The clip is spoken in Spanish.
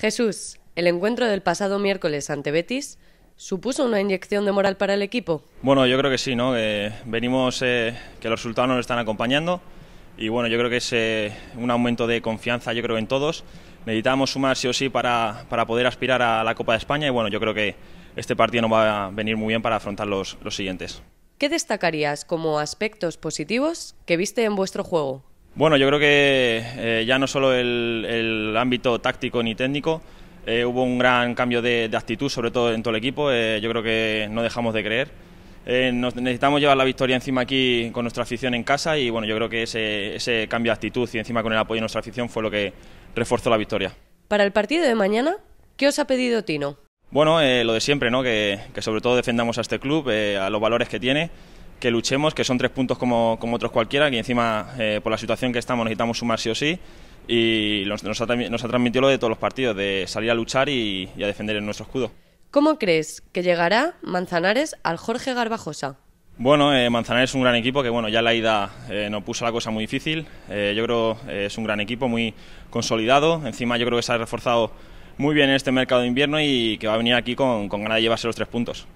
Jesús, el encuentro del pasado miércoles ante Betis ¿Supuso una inyección de moral para el equipo? Bueno, yo creo que sí, ¿no? venimos, eh, que los resultados nos están acompañando y bueno, yo creo que es eh, un aumento de confianza, yo creo, en todos. Necesitamos sumar sí o sí para, poder aspirar a la Copa de España y bueno, yo creo que este partido nos va a venir muy bien para afrontar los siguientes. ¿Qué destacarías como aspectos positivos que viste en vuestro juego? Bueno, yo creo que eh, ya no solo el, ámbito táctico ni técnico, eh, hubo un gran cambio de, actitud, sobre todo en todo el equipo. Eh, yo creo que no dejamos de creer. nos necesitamos llevar la victoria encima aquí con nuestra afición en casa y bueno, yo creo que ese, cambio de actitud y encima con el apoyo de nuestra afición fue lo que reforzó la victoria. Para el partido de mañana, ¿qué os ha pedido Tino? Bueno, lo de siempre, ¿no? Que, sobre todo defendamos a este club, a los valores que tiene que luchemos, que son tres puntos como, como otros cualquiera, y encima eh, por la situación que estamos necesitamos sumar sí o sí. Y nos, ha, nos ha, transmitido lo de todos los partidos, de salir a luchar y, a defender en nuestro escudo. ¿Cómo crees que llegará Manzanares al Jorge Garbajosa? Bueno, eh, Manzanares es un gran equipo que bueno, ya la ida eh, nos puso la cosa muy difícil. yo creo que es un gran equipo, muy consolidado. Encima yo creo que se ha reforzado muy bien en este mercado de invierno y que va a venir aquí con, con ganas de llevarse los tres puntos.